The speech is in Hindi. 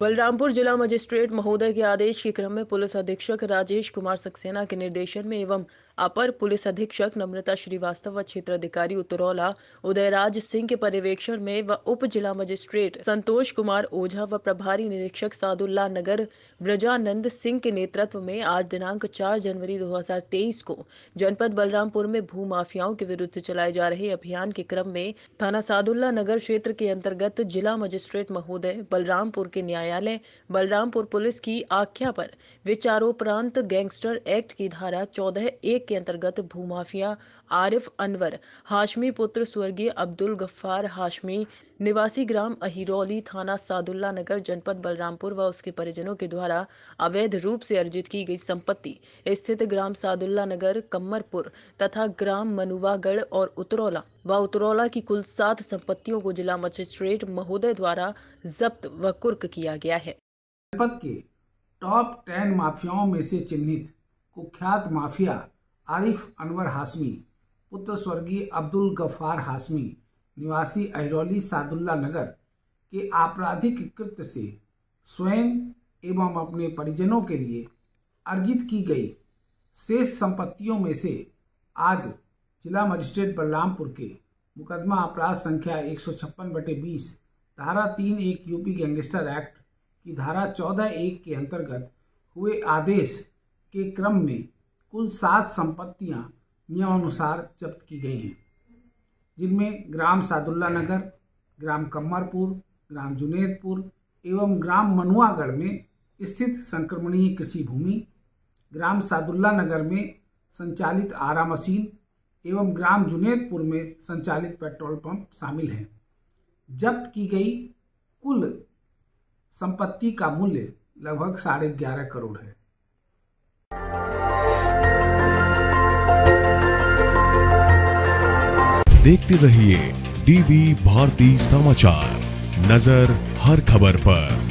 बलरामपुर जिला मजिस्ट्रेट महोदय के आदेश के क्रम में पुलिस अधीक्षक राजेश कुमार सक्सेना के निर्देशन में एवं अपर पुलिस अधीक्षक नम्रता श्रीवास्तव व क्षेत्र अधिकारी उतरौला उदयराज सिंह के पर्यवेक्षण में व उप जिला मजिस्ट्रेट संतोष कुमार ओझा व प्रभारी निरीक्षक सादुल्ला नगर ब्रजानंद सिंह के नेतृत्व में आज दिनांक चार जनवरी दो को जनपद बलरामपुर में भू माफियाओं के विरुद्ध चलाए जा रहे अभियान के क्रम में थाना सादुल्ला नगर क्षेत्र के अंतर्गत जिला मजिस्ट्रेट महोदय बलरामपुर के न्याय न्यायालय बलरामपुर पुलिस की आख्या पर विचारोपरांत गैंगस्टर एक्ट की धारा चौदह एक के अंतर्गत भूमाफिया आरिफ अनवर हाशमी पुत्र स्वर्गीय अब्दुल गफ्फार हाशमी निवासी ग्राम अहिरौली थाना सादुल्ला नगर जनपद बलरामपुर व उसके परिजनों के द्वारा अवैध रूप से अर्जित की गई संपत्ति स्थित ग्राम सादुल्ला नगर कमरपुर तथा ग्राम मनुवागढ़ और उतरौला व उतरौला की कुल सात संपत्तियों को जिला मजिस्ट्रेट महोदय द्वारा जब्त व कुर्क किया गया है जनपद के टॉप टेन माफियाओं में से चिन्हित कुख्यात माफिया आरिफ अनवर हाशमी पुत्र स्वर्गीय अब्दुल गफ्फार हाशमी निवासी अहरौली सादुल्ला नगर के आपराधिक कृत्य से स्वयं एवं अपने परिजनों के लिए अर्जित की गई शेष संपत्तियों में से आज जिला मजिस्ट्रेट बलरामपुर के मुकदमा अपराध संख्या एक सौ छप्पन बटे बीस धारा तीन एक यूपी गैंगस्टर एक्ट की धारा चौदह एक के अंतर्गत हुए आदेश के क्रम में कुल सात संपत्तियां नियमानुसार जब्त की गई हैं जिनमें ग्राम सादुल्ला नगर ग्राम कमरपुर ग्राम जुनेदपुर एवं ग्राम मनुआगढ़ में स्थित संक्रमणीय कृषि भूमि ग्राम सादुल्ला नगर में संचालित आरा मशीन एवं ग्राम जुनेदपुर में संचालित पेट्रोल पंप शामिल हैं जब्त की गई कुल संपत्ति का मूल्य लगभग साढ़े ग्यारह करोड़ है देखते रहिए डीवी भारती समाचार नजर हर खबर पर